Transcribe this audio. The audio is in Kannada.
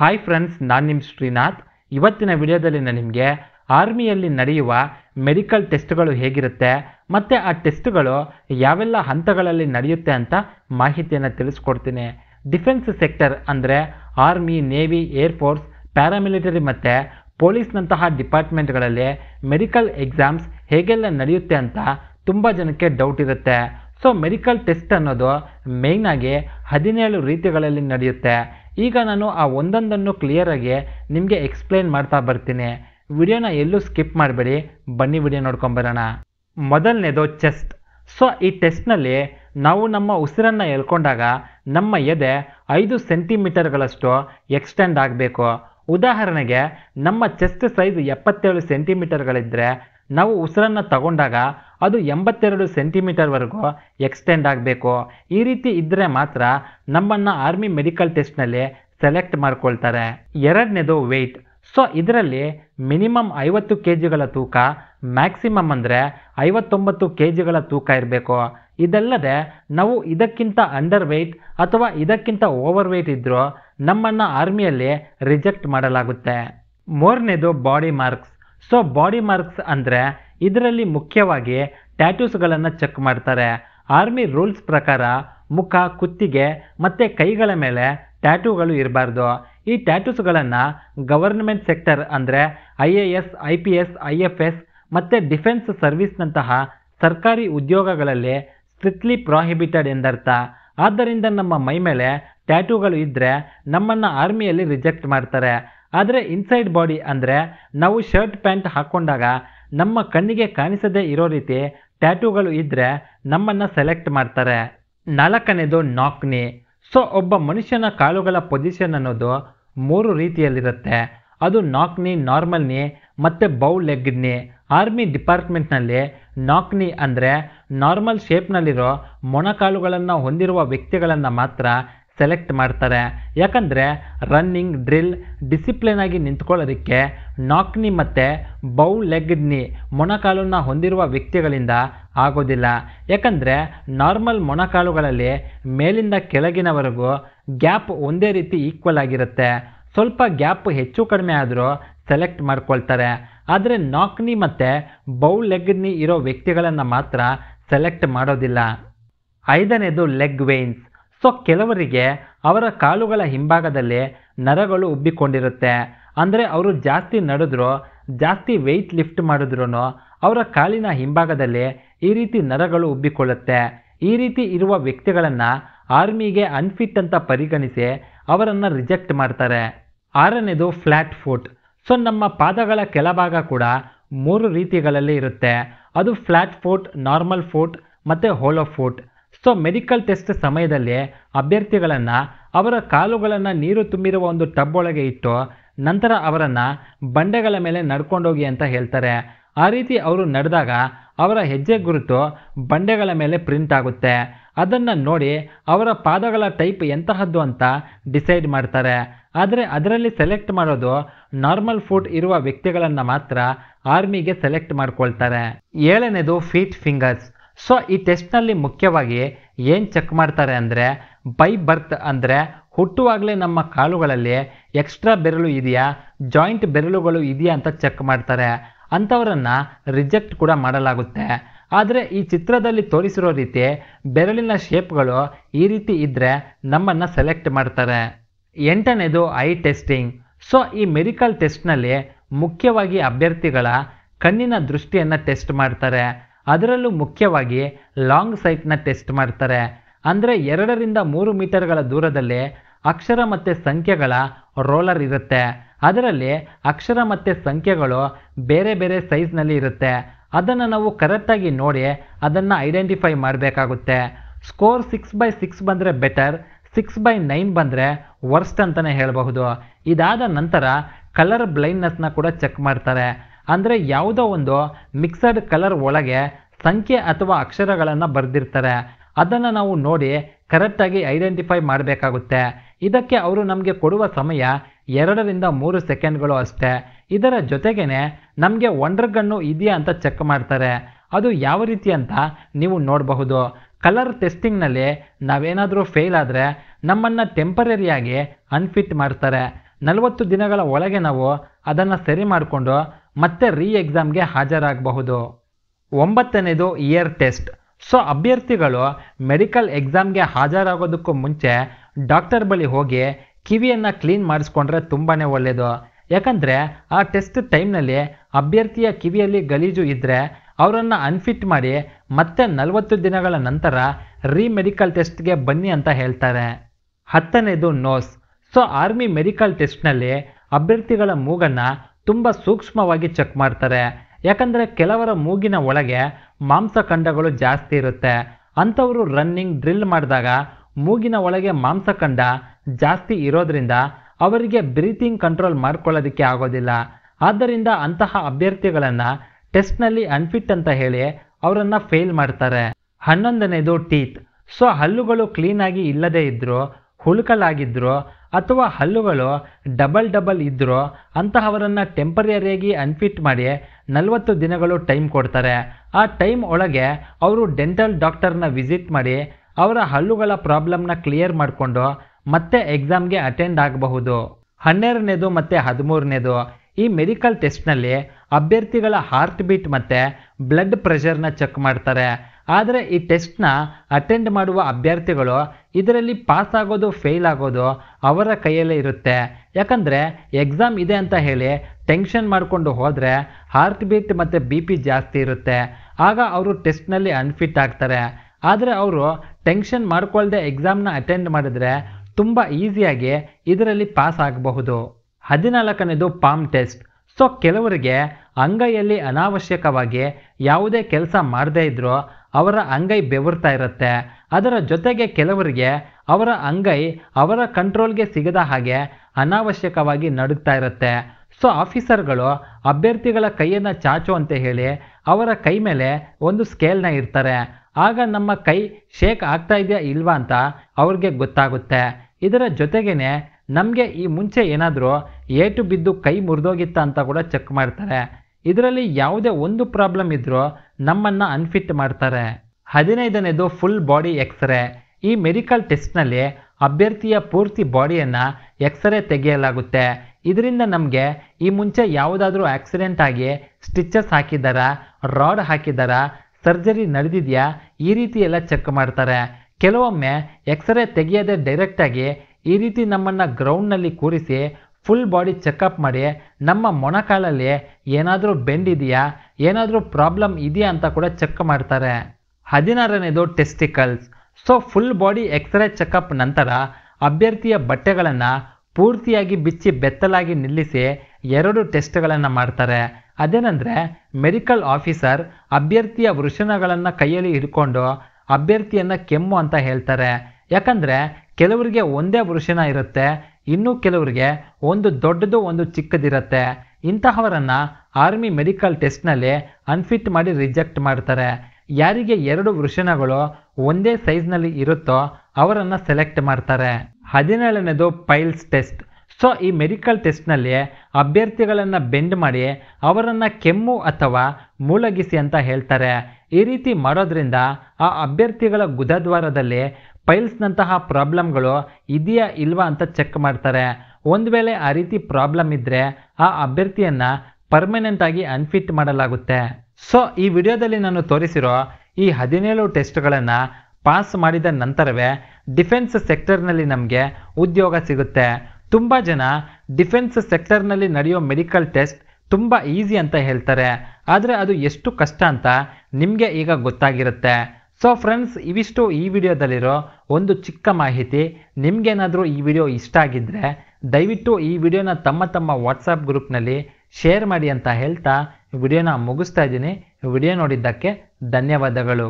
ಹಾಯ್ ಫ್ರೆಂಡ್ಸ್ ನಾನು ನಿಮ್ಮ ಶ್ರೀನಾಥ್ ಇವತ್ತಿನ ವಿಡಿಯೋದಲ್ಲಿ ನಾನು ನಿಮಗೆ ಆರ್ಮಿಯಲ್ಲಿ ನಡೆಯುವ ಮೆಡಿಕಲ್ ಟೆಸ್ಟ್ಗಳು ಹೇಗಿರುತ್ತೆ ಮತ್ತು ಆ ಟೆಸ್ಟ್ಗಳು ಯಾವೆಲ್ಲ ಹಂತಗಳಲ್ಲಿ ನಡೆಯುತ್ತೆ ಅಂತ ಮಾಹಿತಿಯನ್ನು ತಿಳಿಸ್ಕೊಡ್ತೀನಿ ಡಿಫೆನ್ಸ್ ಸೆಕ್ಟರ್ ಅಂದರೆ ಆರ್ಮಿ ನೇವಿ ಏರ್ಫೋರ್ಸ್ ಪ್ಯಾರಾಮಿಲಿಟರಿ ಮತ್ತು ಪೊಲೀಸ್ನಂತಹ ಡಿಪಾರ್ಟ್ಮೆಂಟ್ಗಳಲ್ಲಿ ಮೆಡಿಕಲ್ ಎಕ್ಸಾಮ್ಸ್ ಹೇಗೆಲ್ಲ ನಡೆಯುತ್ತೆ ಅಂತ ತುಂಬ ಜನಕ್ಕೆ ಡೌಟ್ ಇರುತ್ತೆ ಸೊ ಮೆಡಿಕಲ್ ಟೆಸ್ಟ್ ಅನ್ನೋದು ಮೇಯ್ನಾಗಿ ಹದಿನೇಳು ರೀತಿಗಳಲ್ಲಿ ನಡೆಯುತ್ತೆ ಈಗ ನಾನು ಆ ಒಂದೊಂದನ್ನು ಕ್ಲಿಯರಾಗಿ ನಿಮಗೆ ಎಕ್ಸ್ಪ್ಲೇನ್ ಮಾಡ್ತಾ ಬರ್ತೀನಿ ವಿಡಿಯೋನ ಎಲ್ಲೂ ಸ್ಕಿಪ್ ಮಾಡಬೇಡಿ ಬನ್ನಿ ವಿಡಿಯೋ ನೋಡ್ಕೊಂಬರೋಣ ಮೊದಲನೇದು ಚೆಸ್ಟ್ ಸೊ ಈ ಟೆಸ್ಟ್ನಲ್ಲಿ ನಾವು ನಮ್ಮ ಉಸಿರನ್ನು ಎಳ್ಕೊಂಡಾಗ ನಮ್ಮ ಎದೆ ಐದು ಸೆಂಟಿಮೀಟರ್ಗಳಷ್ಟು ಎಕ್ಸ್ಟೆಂಡ್ ಆಗಬೇಕು ಉದಾಹರಣೆಗೆ ನಮ್ಮ ಚೆಸ್ಟ್ ಸೈಜ್ ಎಪ್ಪತ್ತೇಳು ಸೆಂಟಿಮೀಟರ್ಗಳಿದ್ದರೆ ನಾವು ಉಸಿರನ್ನು ತಗೊಂಡಾಗ ಅದು ಎಂಬತ್ತೆರಡು ಸೆಂಟಿಮೀಟರ್ವರೆಗೂ ಎಕ್ಸ್ಟೆಂಡ್ ಆಗಬೇಕು ಈ ರೀತಿ ಇದ್ದರೆ ಮಾತ್ರ ನಮ್ಮನ್ನು ಆರ್ಮಿ ಮೆಡಿಕಲ್ ಟೆಸ್ಟ್ನಲ್ಲಿ ಸೆಲೆಕ್ಟ್ ಮಾಡ್ಕೊಳ್ತಾರೆ ಎರಡನೇದು ವೆಯ್ಟ್ ಸೊ ಇದರಲ್ಲಿ ಮಿನಿಮಮ್ ಐವತ್ತು ಕೆ ಜಿಗಳ ತೂಕ ಮ್ಯಾಕ್ಸಿಮಮ್ ಅಂದರೆ ಐವತ್ತೊಂಬತ್ತು ಕೆ ಜಿಗಳ ತೂಕ ಇರಬೇಕು ಇದಲ್ಲದೆ ನಾವು ಇದಕ್ಕಿಂತ ಅಂಡರ್ ವೆಯ್ಟ್ ಅಥವಾ ಇದಕ್ಕಿಂತ ಓವರ್ ವೆಯ್ಟ್ ಇದ್ದರೂ ನಮ್ಮನ್ನು ಆರ್ಮಿಯಲ್ಲಿ ರಿಜೆಕ್ಟ್ ಮಾಡಲಾಗುತ್ತೆ ಮೂರನೇದು body marks so body marks ಅಂದರೆ ಇದರಲ್ಲಿ ಮುಖ್ಯವಾಗಿ ಟ್ಯಾಟೂಸ್ಗಳನ್ನು ಚೆಕ್ ಮಾಡ್ತಾರೆ ಆರ್ಮಿ ರೂಲ್ಸ್ ಪ್ರಕಾರ ಮುಖ ಕುತ್ತಿಗೆ ಮತ್ತು ಕೈಗಳ ಮೇಲೆ ಟ್ಯಾಟೂಗಳು ಇರಬಾರ್ದು ಈ ಟ್ಯಾಟೂಸ್ಗಳನ್ನು ಗವರ್ನಮೆಂಟ್ ಸೆಕ್ಟರ್ ಅಂದರೆ I A S I P S I F S ಮತ್ತು ಡಿಫೆನ್ಸ್ ಸರ್ವಿಸ್ನಂತಹ ಸರ್ಕಾರಿ ಉದ್ಯೋಗಗಳಲ್ಲಿ ಸ್ಟ್ರಿಕ್ಟ್ಲಿ ಪ್ರಾಹಿಬಿಟೆಡ್ ಎಂದರ್ಥ ಆದ್ದರಿಂದ ನಮ್ಮ ಮೈ ಮೇಲೆ ಟ್ಯಾಟೂಗಳು ಇದ್ದರೆ ನಮ್ಮನ್ನು ಆರ್ಮಿಯಲ್ಲಿ ರಿಜೆಕ್ಟ್ ಮಾಡ್ತಾರೆ ಆದರೆ ಇನ್ಸೈಡ್ ಬಾಡಿ ಅಂದರೆ ನಾವು ಶರ್ಟ್ ಪ್ಯಾಂಟ್ ಹಾಕ್ಕೊಂಡಾಗ ನಮ್ಮ ಕಣ್ಣಿಗೆ ಕಾಣಿಸದೇ ಇರೋ ರೀತಿ ಟ್ಯಾಟೂಗಳು ಇದ್ದರೆ ನಮ್ಮನ್ನು ಸೆಲೆಕ್ಟ್ ಮಾಡ್ತಾರೆ ನಾಲ್ಕನೇದು ನಾಕ್ನಿ ಸೊ ಒಬ್ಬ ಮನುಷ್ಯನ ಕಾಲುಗಳ ಪೊಸಿಷನ್ ಅನ್ನೋದು ಮೂರು ರೀತಿಯಲ್ಲಿರುತ್ತೆ ಅದು ನಾಕ್ನಿ ನಾರ್ಮಲ್ನಿ ಮತ್ತು ಬೌ ಲೆಗ್ನಿ ಆರ್ಮಿ ಡಿಪಾರ್ಟ್ಮೆಂಟ್ನಲ್ಲಿ ನಾಕ್ನಿ ಅಂದರೆ ನಾರ್ಮಲ್ ಶೇಪ್ನಲ್ಲಿರೋ ಮೊಣಕಾಲುಗಳನ್ನು ಹೊಂದಿರುವ ವ್ಯಕ್ತಿಗಳನ್ನು ಮಾತ್ರ ಸೆಲೆಕ್ಟ್ ಮಾಡ್ತಾರೆ ಯಾಕಂದರೆ ರನ್ನಿಂಗ್ ಡ್ರಿಲ್ ಡಿಸಿಪ್ಲಿನ್ ಆಗಿ ನಿಂತ್ಕೊಳ್ಳೋದಕ್ಕೆ ನಾಕ್ನಿ ಮತ್ತು ಬೌ ಲೆಗ್ನಿ ಮೊಣಕಾಲನ್ನು ಹೊಂದಿರುವ ವ್ಯಕ್ತಿಗಳಿಂದ ಆಗೋದಿಲ್ಲ ಯಾಕಂದರೆ ನಾರ್ಮಲ್ ಮೊಣಕಾಲುಗಳಲ್ಲಿ ಮೇಲಿಂದ ಕೆಳಗಿನವರೆಗೂ ಗ್ಯಾಪ್ ಒಂದೇ ರೀತಿ ಈಕ್ವಲ್ ಆಗಿರುತ್ತೆ ಸ್ವಲ್ಪ ಗ್ಯಾಪ್ ಹೆಚ್ಚು ಕಡಿಮೆ ಆದರೂ ಸೆಲೆಕ್ಟ್ ಮಾಡ್ಕೊಳ್ತಾರೆ ಆದರೆ ನಾಕ್ನಿ ಮತ್ತು ಬೌ ಲೆಗ್ನಿ ಇರೋ ವ್ಯಕ್ತಿಗಳನ್ನು ಮಾತ್ರ ಸೆಲೆಕ್ಟ್ ಮಾಡೋದಿಲ್ಲ ಐದನೇದು ಲೆಗ್ ವೇನ್ಸ್ ಸೊ ಕೆಲವರಿಗೆ ಅವರ ಕಾಲುಗಳ ಹಿಂಭಾಗದಲ್ಲಿ ನರಗಳು ಉಬ್ಬಿಕೊಂಡಿರುತ್ತೆ ಅಂದರೆ ಅವರು ಜಾಸ್ತಿ ನಡೆದ್ರು ಜಾಸ್ತಿ ವೆಯ್ಟ್ ಲಿಫ್ಟ್ ಮಾಡಿದ್ರು ಅವರ ಕಾಲಿನ ಹಿಂಭಾಗದಲ್ಲಿ ಈ ರೀತಿ ನರಗಳು ಉಬ್ಬಿಕೊಳ್ಳುತ್ತೆ ಈ ರೀತಿ ಇರುವ ವ್ಯಕ್ತಿಗಳನ್ನು ಆರ್ಮಿಗೆ ಅನ್ಫಿಟ್ ಅಂತ ಪರಿಗಣಿಸಿ ಅವರನ್ನು ರಿಜೆಕ್ಟ್ ಮಾಡ್ತಾರೆ ಆರನೇದು ಫ್ಲ್ಯಾಟ್ ಫುಟ್ ಸೊ ನಮ್ಮ ಪಾದಗಳ ಕೆಳಭಾಗ ಕೂಡ ಮೂರು ರೀತಿಗಳಲ್ಲಿ ಇರುತ್ತೆ ಅದು ಫ್ಲ್ಯಾಟ್ ಫುಟ್ ನಾರ್ಮಲ್ ಫುಟ್ ಮತ್ತು hollow foot so medical test ಸಮಯದಲ್ಲಿ ಅಭ್ಯರ್ಥಿಗಳನ್ನು ಅವರ ಕಾಲುಗಳನ್ನು ನೀರು ತುಂಬಿರುವ ಒಂದು ಟಬ್ ಒಳಗೆ ಇಟ್ಟು ನಂತರ ಅವರನ್ನು ಬಂಡೆಗಳ ಮೇಲೆ ನಡ್ಕೊಂಡೋಗಿ ಅಂತ ಹೇಳ್ತಾರೆ ಆ ರೀತಿ ಅವರು ನಡೆದಾಗ ಅವರ ಹೆಜ್ಜೆ ಗುರುತು ಬಂಡೆಗಳ ಮೇಲೆ ಪ್ರಿಂಟ್ ಆಗುತ್ತೆ ಅದನ್ನು ನೋಡಿ ಅವರ ಪಾದಗಳ ಟೈಪ್ ಎಂತಹದ್ದು ಅಂತ ಡಿಸೈಡ್ ಮಾಡ್ತಾರೆ ಆದರೆ ಅದರಲ್ಲಿ ಸೆಲೆಕ್ಟ್ ಮಾಡೋದು ನಾರ್ಮಲ್ ಫುಟ್ ಇರುವ ವ್ಯಕ್ತಿಗಳನ್ನು ಮಾತ್ರ ಆರ್ಮಿಗೆ ಸೆಲೆಕ್ಟ್ ಮಾಡ್ಕೊಳ್ತಾರೆ ಏಳನೇದು ಫೀಟ್ ಫಿಂಗರ್ಸ್ ಸೊ ಈ ಟೆಸ್ಟ್ನಲ್ಲಿ ಮುಖ್ಯವಾಗಿ ಏನು ಚೆಕ್ ಮಾಡ್ತಾರೆ ಅಂದರೆ ಬೈ ಬರ್ತ್ ಅಂದರೆ ಹುಟ್ಟುವಾಗಲೇ ನಮ್ಮ ಕಾಲುಗಳಲ್ಲಿ ಎಕ್ಸ್ಟ್ರಾ ಬೆರಳು ಇದೆಯಾ ಜಾಯಿಂಟ್ ಬೆರಳುಗಳು ಇದೆಯಾ ಅಂತ ಚೆಕ್ ಮಾಡ್ತಾರೆ ಅಂಥವರನ್ನು ರಿಜೆಕ್ಟ್ ಕೂಡ ಮಾಡಲಾಗುತ್ತೆ ಆದರೆ ಈ ಚಿತ್ರದಲ್ಲಿ ತೋರಿಸಿರೋ ರೀತಿ ಬೆರಳಿನ ಶೇಪ್ಗಳು ಈ ರೀತಿ ಇದ್ದರೆ ನಮ್ಮನ್ನು ಸೆಲೆಕ್ಟ್ ಮಾಡ್ತಾರೆ ಎಂಟನೇದು ಐ ಟೆಸ್ಟಿಂಗ್ ಸೊ ಈ ಮೆಡಿಕಲ್ ಟೆಸ್ಟ್ನಲ್ಲಿ ಮುಖ್ಯವಾಗಿ ಅಭ್ಯರ್ಥಿಗಳ ಕಣ್ಣಿನ ದೃಷ್ಟಿಯನ್ನು ಟೆಸ್ಟ್ ಮಾಡ್ತಾರೆ ಅದರಲ್ಲೂ ಮುಖ್ಯವಾಗಿ ಲಾಂಗ್ ಸೈಟ್ನ ಟೆಸ್ಟ್ ಮಾಡ್ತಾರೆ ಅಂದರೆ ಎರಡರಿಂದ ಮೂರು ಮೀಟರ್ಗಳ ದೂರದಲ್ಲಿ ಅಕ್ಷರ ಮತ್ತು ಸಂಖ್ಯೆಗಳ ರೋಲರ್ ಇರುತ್ತೆ ಅದರಲ್ಲಿ ಅಕ್ಷರ ಮತ್ತು ಸಂಖ್ಯೆಗಳು ಬೇರೆ ಬೇರೆ ಸೈಜ್ನಲ್ಲಿ ಇರುತ್ತೆ ಅದನ್ನು ನಾವು ಕರೆಕ್ಟಾಗಿ ನೋಡಿ ಅದನ್ನು ಐಡೆಂಟಿಫೈ ಮಾಡಬೇಕಾಗುತ್ತೆ ಸ್ಕೋರ್ ಸಿಕ್ಸ್ ಬೈ ಸಿಕ್ಸ್ ಬಂದರೆ ಬೆಟರ್ ಸಿಕ್ಸ್ ಬೈ ನೈನ್ ಬಂದರೆ ವರ್ಸ್ಟ್ ಅಂತಲೇ ಹೇಳಬಹುದು ಇದಾದ ನಂತರ ಕಲರ್ ಬ್ಲೈಂಡ್ನೆಸ್ನ ಕೂಡ ಚೆಕ್ ಮಾಡ್ತಾರೆ ಅಂದರೆ ಯಾವುದೋ ಒಂದು ಮಿಕ್ಸಡ್ ಕಲರ್ ಒಳಗೆ ಸಂಖ್ಯೆ ಅಥವಾ ಅಕ್ಷರಗಳನ್ನು ಬರೆದಿರ್ತಾರೆ ಅದನ್ನು ನಾವು ನೋಡಿ ಕರೆಕ್ಟಾಗಿ ಐಡೆಂಟಿಫೈ ಮಾಡಬೇಕಾಗುತ್ತೆ ಇದಕ್ಕೆ ಅವರು ನಮಗೆ ಕೊಡುವ ಸಮಯ ಎರಡರಿಂದ ಮೂರು ಸೆಕೆಂಡ್ಗಳು ಅಷ್ಟೇ ಇದರ ಜೊತೆಗೇ ನಮಗೆ ಒಂಡರ್ ಇದೆಯಾ ಅಂತ ಚೆಕ್ ಮಾಡ್ತಾರೆ ಅದು ಯಾವ ರೀತಿ ಅಂತ ನೀವು ನೋಡಬಹುದು ಕಲರ್ ಟೆಸ್ಟಿಂಗ್ನಲ್ಲಿ ನಾವೇನಾದರೂ ಫೇಲ್ ಆದರೆ ನಮ್ಮನ್ನು ಟೆಂಪರರಿಯಾಗಿ ಅನ್ಫಿಟ್ ಮಾಡ್ತಾರೆ ನಲವತ್ತು ದಿನಗಳ ಒಳಗೆ ನಾವು ಅದನ್ನು ಸರಿ ಮಾಡಿಕೊಂಡು ಮತ್ತೆ ರೀ ಎಕ್ಸಾಮ್ಗೆ ಹಾಜರಾಗಬಹುದು ಒಂಬತ್ತನೇದು ಇಯರ್ ಟೆಸ್ಟ್ ಸೊ ಅಭ್ಯರ್ಥಿಗಳು ಮೆಡಿಕಲ್ ಎಕ್ಸಾಮ್ಗೆ ಹಾಜರಾಗೋದಕ್ಕೂ ಮುಂಚೆ ಡಾಕ್ಟರ್ ಬಳಿ ಹೋಗಿ ಕಿವಿಯನ್ನು ಕ್ಲೀನ್ ಮಾಡಿಸ್ಕೊಂಡ್ರೆ ತುಂಬಾ ಒಳ್ಳೆಯದು ಯಾಕಂದರೆ ಆ ಟೆಸ್ಟ್ ಟೈಮ್ನಲ್ಲಿ ಅಭ್ಯರ್ಥಿಯ ಕಿವಿಯಲ್ಲಿ ಗಲೀಜು ಇದ್ದರೆ ಅವರನ್ನು ಅನ್ಫಿಟ್ ಮಾಡಿ ಮತ್ತೆ ನಲವತ್ತು ದಿನಗಳ ನಂತರ ರೀ ಮೆಡಿಕಲ್ ಟೆಸ್ಟ್ಗೆ ಬನ್ನಿ ಅಂತ ಹೇಳ್ತಾರೆ ಹತ್ತನೇದು ನೋಸ್ ಸೊ ಆರ್ಮಿ ಮೆಡಿಕಲ್ ಟೆಸ್ಟ್ನಲ್ಲಿ ಅಭ್ಯರ್ಥಿಗಳ ಮೂಗನ್ನು ತುಂಬ ಸೂಕ್ಷ್ಮವಾಗಿ ಚೆಕ್ ಮಾಡ್ತಾರೆ ಯಾಕಂದರೆ ಕೆಲವರ ಮೂಗಿನ ಒಳಗೆ ಮಾಂಸಖಂಡಗಳು ಜಾಸ್ತಿ ಇರುತ್ತೆ ಅಂಥವರು ರನ್ನಿಂಗ್ ಡ್ರಿಲ್ ಮಾಡಿದಾಗ ಮೂಗಿನ ಒಳಗೆ ಮಾಂಸಖಂಡ ಜಾಸ್ತಿ ಇರೋದ್ರಿಂದ ಅವರಿಗೆ ಬ್ರೀತಿಂಗ್ ಕಂಟ್ರೋಲ್ ಮಾಡ್ಕೊಳ್ಳೋದಕ್ಕೆ ಆಗೋದಿಲ್ಲ ಆದ್ದರಿಂದ ಅಂತಹ ಅಭ್ಯರ್ಥಿಗಳನ್ನು ಟೆಸ್ಟ್ನಲ್ಲಿ ಅನ್ಫಿಟ್ ಅಂತ ಹೇಳಿ ಅವರನ್ನು ಫೇಲ್ ಮಾಡ್ತಾರೆ ಹನ್ನೊಂದನೇದು ಟೀತ್ ಸೊ ಹಲ್ಲುಗಳು ಕ್ಲೀನಾಗಿ ಇಲ್ಲದೇ ಇದ್ದರೂ ಹುಳುಕಲಾಗಿದ್ದರೂ ಅಥವಾ ಹಲ್ಲುಗಳು ಡಬಲ್ ಡಬಲ್ ಇದ್ದರೂ ಅಂತಹವರನ್ನು ಟೆಂಪರರಿಯಾಗಿ ಅನ್ಫಿಟ್ ಮಾಡಿ ನಲವತ್ತು ದಿನಗಳು ಟೈಮ್ ಕೊಡ್ತಾರೆ ಆ ಟೈಮ್ ಒಳಗೆ ಅವರು ಡೆಂಟಲ್ ಡಾಕ್ಟರ್ನ ವಿಸಿಟ್ ಮಾಡಿ ಅವರ ಹಲ್ಲುಗಳ ಪ್ರಾಬ್ಲಮ್ನ ಕ್ಲಿಯರ್ ಮಾಡಿಕೊಂಡು ಮತ್ತೆ ಎಕ್ಸಾಮ್ಗೆ ಅಟೆಂಡ್ ಆಗಬಹುದು ಹನ್ನೆರಡನೇದು ಮತ್ತು ಹದಿಮೂರನೇದು ಈ ಮೆಡಿಕಲ್ ಟೆಸ್ಟ್ನಲ್ಲಿ ಅಭ್ಯರ್ಥಿಗಳ ಹಾರ್ಟ್ ಬೀಟ್ ಮತ್ತು ಬ್ಲಡ್ ಪ್ರೆಷರ್ನ ಚೆಕ್ ಮಾಡ್ತಾರೆ ಆದರೆ ಈ ಟೆಸ್ಟ್ನ ಅಟೆಂಡ್ ಮಾಡುವ ಅಭ್ಯರ್ಥಿಗಳು ಇದರಲ್ಲಿ ಪಾಸ್ ಆಗೋದು ಫೇಲ್ ಆಗೋದು ಅವರ ಕೈಯಲ್ಲೇ ಇರುತ್ತೆ ಯಾಕಂದರೆ ಎಕ್ಸಾಮ್ ಇದೆ ಅಂತ ಹೇಳಿ ಟೆನ್ಷನ್ ಮಾಡಿಕೊಂಡು ಹೋದರೆ ಹಾರ್ಟ್ ಬೀಟ್ ಮತ್ತು ಬಿ ಪಿ ಜಾಸ್ತಿ ಇರುತ್ತೆ ಆಗ ಅವರು ಟೆಸ್ಟ್ನಲ್ಲಿ ಅನ್ಫಿಟ್ ಆಗ್ತಾರೆ ಆದರೆ ಅವರು ಟೆನ್ಷನ್ ಮಾಡ್ಕೊಳ್ದೆ ಎಕ್ಸಾಮ್ನ ಅಟೆಂಡ್ ಮಾಡಿದ್ರೆ ತುಂಬ ಈಸಿಯಾಗಿ ಇದರಲ್ಲಿ ಪಾಸ್ ಆಗಬಹುದು ಹದಿನಾಲ್ಕನೇದು ಪಾಮ್ ಟೆಸ್ಟ್ ಸೊ ಕೆಲವರಿಗೆ ಅಂಗೈಯಲ್ಲಿ ಅನಾವಶ್ಯಕವಾಗಿ ಯಾವುದೇ ಕೆಲಸ ಮಾಡದೇ ಇದ್ದರೂ ಅವರ ಅಂಗೈ ಬೆವರ್ತಾ ಇರುತ್ತೆ ಅದರ ಜೊತೆಗೆ ಕೆಲವರಿಗೆ ಅವರ ಅಂಗೈ ಅವರ ಕಂಟ್ರೋಲ್ಗೆ ಸಿಗದ ಹಾಗೆ ಅನಾವಶ್ಯಕವಾಗಿ ನಡುಗ್ತಾ ಇರುತ್ತೆ ಸೊ ಆಫೀಸರ್ಗಳು ಅಭ್ಯರ್ಥಿಗಳ ಕೈಯನ್ನು ಚಾಚು ಅಂತ ಹೇಳಿ ಅವರ ಕೈ ಮೇಲೆ ಒಂದು ಸ್ಕೇಲ್ನ ಇರ್ತಾರೆ ಆಗ ನಮ್ಮ ಕೈ ಶೇಕ್ ಆಗ್ತಾ ಇದೆಯಾ ಇಲ್ವಾ ಅಂತ ಅವ್ರಿಗೆ ಗೊತ್ತಾಗುತ್ತೆ ಇದರ ಜೊತೆಗೇನೆ ನಮಗೆ ಈ ಮುಂಚೆ ಏನಾದರೂ ಏಟು ಬಿದ್ದು ಕೈ ಮುರಿದೋಗಿತ್ತ ಅಂತ ಕೂಡ ಚೆಕ್ ಮಾಡ್ತಾರೆ ಇದರಲ್ಲಿ ಯಾವುದೇ ಒಂದು ಪ್ರಾಬ್ಲಮ್ ಇದ್ದರೂ ನಮ್ಮನ್ನು ಅನ್ಫಿಟ್ ಮಾಡ್ತಾರೆ ಹದಿನೈದನೇದು ಫುಲ್ ಬಾಡಿ ಎಕ್ಸ್ರೇ ಈ ಮೆಡಿಕಲ್ ಟೆಸ್ಟ್ನಲ್ಲಿ ಅಭ್ಯರ್ಥಿಯ ಪೂರ್ತಿ ಬಾಡಿಯನ್ನು ಎಕ್ಸ್ರೇ ತೆಗೆಯಲಾಗುತ್ತೆ ಇದರಿಂದ ನಮಗೆ ಈ ಮುಂಚೆ ಯಾವುದಾದ್ರೂ ಆಕ್ಸಿಡೆಂಟ್ ಆಗಿ ಸ್ಟಿಚಸ್ ಹಾಕಿದ್ದಾರಾ ರಾಡ್ ಹಾಕಿದ್ದಾರಾ ಸರ್ಜರಿ ನಡೆದಿದೆಯಾ ಈ ರೀತಿ ಎಲ್ಲ ಚೆಕ್ ಮಾಡ್ತಾರೆ ಕೆಲವೊಮ್ಮೆ ಎಕ್ಸ್ರೇ ತೆಗೆಯದೆ ಡೈರೆಕ್ಟಾಗಿ ಈ ರೀತಿ ನಮ್ಮನ್ನು ಗ್ರೌಂಡ್ನಲ್ಲಿ ಕೂರಿಸಿ ಫುಲ್ ಬಾಡಿ ಚೆಕಪ್ ಮಾಡಿ ನಮ್ಮ ಮೊಣಕಾಲಲ್ಲಿ ಏನಾದರೂ ಬೆಂಡ್ ಇದೆಯಾ ಏನಾದರೂ ಪ್ರಾಬ್ಲಮ್ ಇದೆಯಾ ಅಂತ ಕೂಡ ಚೆಕ್ ಮಾಡ್ತಾರೆ ಹದಿನಾರನೇದು testicles so full body x-ray checkup ನಂತರ ಅಭ್ಯರ್ಥಿಯ ಬಟ್ಟೆಗಳನ್ನು ಪೂರ್ತಿಯಾಗಿ ಬಿಚ್ಚಿ ಬೆತ್ತಲಾಗಿ ನಿಲ್ಲಿಸಿ ಎರಡು ಟೆಸ್ಟ್ಗಳನ್ನು ಮಾಡ್ತಾರೆ ಅದೇನೆಂದರೆ ಮೆಡಿಕಲ್ ಆಫೀಸರ್ ಅಭ್ಯರ್ಥಿಯ ವೃಷಣಗಳನ್ನು ಕೈಯಲ್ಲಿ ಹಿಡ್ಕೊಂಡು ಅಭ್ಯರ್ಥಿಯನ್ನು ಕೆಮ್ಮು ಅಂತ ಹೇಳ್ತಾರೆ ಯಾಕಂದರೆ ಕೆಲವರಿಗೆ ಒಂದೇ ವೃಷಣ ಇರುತ್ತೆ ಇನ್ನು ಕೆಲವರಿಗೆ ಒಂದು ದೊಡ್ಡದು ಒಂದು ಚಿಕ್ಕದಿರತ್ತೆ ಇಂತಹವರನ್ನು ಆರ್ಮಿ ಮೆಡಿಕಲ್ ಟೆಸ್ಟ್ನಲ್ಲಿ ಅನ್ಫಿಟ್ ಮಾಡಿ ರಿಜೆಕ್ಟ್ ಮಾಡ್ತಾರೆ ಯಾರಿಗೆ ಎರಡು ವೃಷಣಗಳು ಒಂದೇ ಸೈಜ್ನಲ್ಲಿ ಇರುತ್ತೋ ಅವರನ್ನು ಸೆಲೆಕ್ಟ್ ಮಾಡ್ತಾರೆ ಹದಿನೇಳನೇದು ಪೈಲ್ಸ್ ಟೆಸ್ಟ್ ಸೊ ಈ ಮೆಡಿಕಲ್ ಟೆಸ್ಟ್ನಲ್ಲಿ ಅಭ್ಯರ್ಥಿಗಳನ್ನು ಬೆಂಡ್ ಮಾಡಿ ಅವರನ್ನು ಕೆಮ್ಮು ಅಥವಾ ಮೂಳಗಿಸಿ ಅಂತ ಹೇಳ್ತಾರೆ ಈ ರೀತಿ ಮಾಡೋದ್ರಿಂದ ಆ ಅಭ್ಯರ್ಥಿಗಳ ಗುದದ್ವಾರದಲ್ಲಿ ಪೈಲ್ಸ್ನಂತಹ ಪ್ರಾಬ್ಲಮ್ಗಳು ಇದೆಯಾ ಇಲ್ವಾ ಅಂತ ಚೆಕ್ ಮಾಡ್ತಾರೆ ಒಂದು ವೇಳೆ ಆ ರೀತಿ ಪ್ರಾಬ್ಲಮ್ ಇದ್ದರೆ ಆ ಅಭ್ಯರ್ಥಿಯನ್ನು ಪರ್ಮನೆಂಟ್ ಆಗಿ ಅನ್ಫಿಟ್ ಮಾಡಲಾಗುತ್ತೆ ಸೊ ಈ ವಿಡಿಯೋದಲ್ಲಿ ನಾನು ತೋರಿಸಿರೋ ಈ ಹದಿನೇಳು ಟೆಸ್ಟ್ಗಳನ್ನು ಪಾಸ್ ಮಾಡಿದ ನಂತರವೇ ಡಿಫೆನ್ಸ್ ಸೆಕ್ಟರ್ನಲ್ಲಿ ನಮಗೆ ಉದ್ಯೋಗ ಸಿಗುತ್ತೆ ತುಂಬ ಜನ ಡಿಫೆನ್ಸ್ ಸೆಕ್ಟರ್ನಲ್ಲಿ ನಡೆಯೋ ಮೆಡಿಕಲ್ ಟೆಸ್ಟ್ ತುಂಬ ಈಸಿ ಅಂತ ಹೇಳ್ತಾರೆ ಆದರೆ ಅದು ಎಷ್ಟು ಕಷ್ಟ ಅಂತ ನಿಮಗೆ ಈಗ ಗೊತ್ತಾಗಿರುತ್ತೆ ಸೊ ಫ್ರೆಂಡ್ಸ್ ಇವಿಷ್ಟು ಈ ವಿಡಿಯೋದಲ್ಲಿರೋ ಒಂದು ಚಿಕ್ಕ ಮಾಹಿತಿ ನಿಮಗೇನಾದರೂ ಈ ವಿಡಿಯೋ ಇಷ್ಟ ಆಗಿದ್ದರೆ ದಯವಿಟ್ಟು ಈ ವಿಡಿಯೋನ ತಮ್ಮ ತಮ್ಮ ವಾಟ್ಸಪ್ ಗ್ರೂಪ್ನಲ್ಲಿ ಶೇರ್ ಮಾಡಿ ಅಂತ ಹೇಳ್ತಾ ವಿಡಿಯೋನ ಮುಗಿಸ್ತಾ ಇದ್ದೀನಿ ವಿಡಿಯೋ ನೋಡಿದ್ದಕ್ಕೆ ಧನ್ಯವಾದಗಳು